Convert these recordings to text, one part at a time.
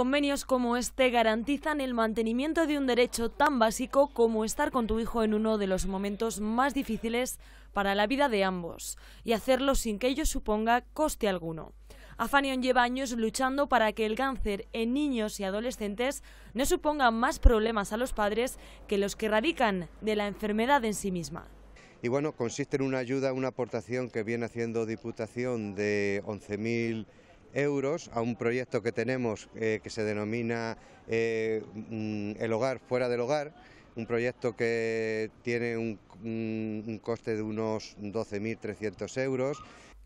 convenios como este garantizan el mantenimiento de un derecho tan básico como estar con tu hijo en uno de los momentos más difíciles para la vida de ambos y hacerlo sin que ello suponga coste alguno. Afanion lleva años luchando para que el cáncer en niños y adolescentes no suponga más problemas a los padres que los que radican de la enfermedad en sí misma. Y bueno, consiste en una ayuda, una aportación que viene haciendo Diputación de 11.000 euros a un proyecto que tenemos eh, que se denomina eh, mm, El hogar fuera del hogar, un proyecto que tiene un, un coste de unos 12.300 euros.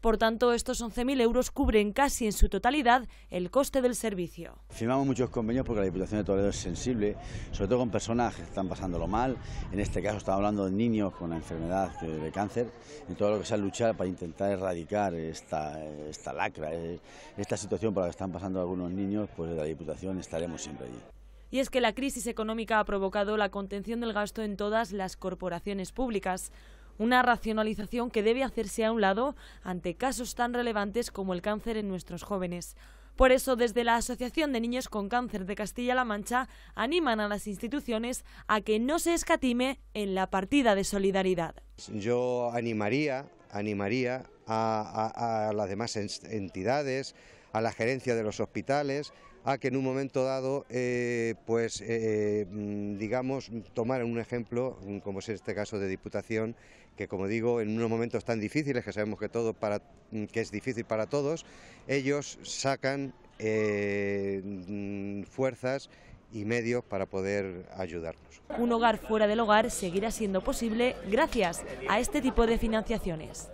Por tanto, estos 11.000 euros cubren casi en su totalidad el coste del servicio. Firmamos muchos convenios porque la Diputación de Toledo es sensible, sobre todo con personas que están pasándolo mal. En este caso estamos hablando de niños con la enfermedad de cáncer. En todo lo que sea luchar para intentar erradicar esta, esta lacra, eh, esta situación por la que están pasando algunos niños, pues la Diputación estaremos siempre allí. Y es que la crisis económica ha provocado la contención del gasto en todas las corporaciones públicas. Una racionalización que debe hacerse a un lado ante casos tan relevantes como el cáncer en nuestros jóvenes. Por eso, desde la Asociación de Niños con Cáncer de Castilla-La Mancha, animan a las instituciones a que no se escatime en la partida de solidaridad. Yo animaría, animaría a las demás entidades, a la gerencia de los hospitales, a que en un momento dado, eh, pues eh, mm, digamos, tomar un ejemplo, mm, como es este caso de Diputación, que como digo, en unos momentos tan difíciles, que sabemos que, todo para, mm, que es difícil para todos, ellos sacan eh, fuerzas y medios para poder ayudarnos. Un hogar fuera del hogar seguirá siendo posible gracias a este tipo de financiaciones.